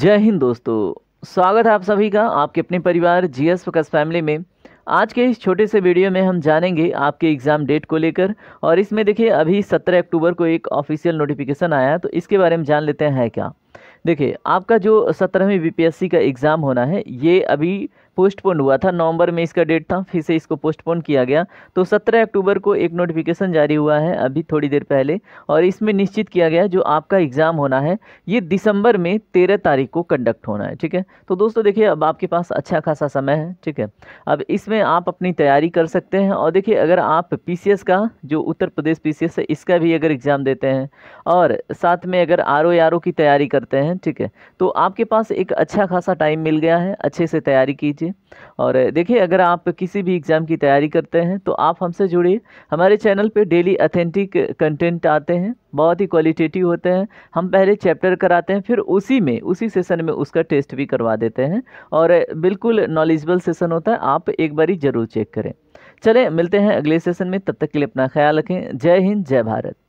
जय हिंद दोस्तों स्वागत है आप सभी का आपके अपने परिवार जी एस फोकस फैमिली में आज के इस छोटे से वीडियो में हम जानेंगे आपके एग्ज़ाम डेट को लेकर और इसमें देखिए अभी 17 अक्टूबर को एक ऑफिशियल नोटिफिकेशन आया तो इसके बारे में जान लेते हैं क्या देखिए आपका जो सत्रहवीं बीपीएससी का एग्ज़ाम होना है ये अभी पोस्टपोन हुआ था नवंबर में इसका डेट था फिर से इसको पोस्टपोन किया गया तो 17 अक्टूबर को एक नोटिफिकेशन जारी हुआ है अभी थोड़ी देर पहले और इसमें निश्चित किया गया जो आपका एग्ज़ाम होना है ये दिसंबर में तेरह तारीख को कंडक्ट होना है ठीक है तो दोस्तों देखिए अब आपके पास अच्छा खासा समय है ठीक है अब इसमें आप अपनी तैयारी कर सकते हैं और देखिए अगर आप पी का जो उत्तर प्रदेश पी है इसका भी अगर एग्ज़ाम देते हैं और साथ में अगर आर ओ की तैयारी करते हैं ठीक है तो आपके पास एक अच्छा खासा टाइम मिल गया है अच्छे से तैयारी कीजिए कीजिए और देखिए अगर आप किसी भी एग्ज़ाम की तैयारी करते हैं तो आप हमसे जुड़िए हमारे चैनल पे डेली अथेंटिक कंटेंट आते हैं बहुत ही क्वालिटेटिव होते हैं हम पहले चैप्टर कराते हैं फिर उसी में उसी सेशन में उसका टेस्ट भी करवा देते हैं और बिल्कुल नॉलेजबल सेसन होता है आप एक बारी ज़रूर चेक करें चलें मिलते हैं अगले सेशन में तब तक के लिए अपना ख्याल रखें जय हिंद जय भारत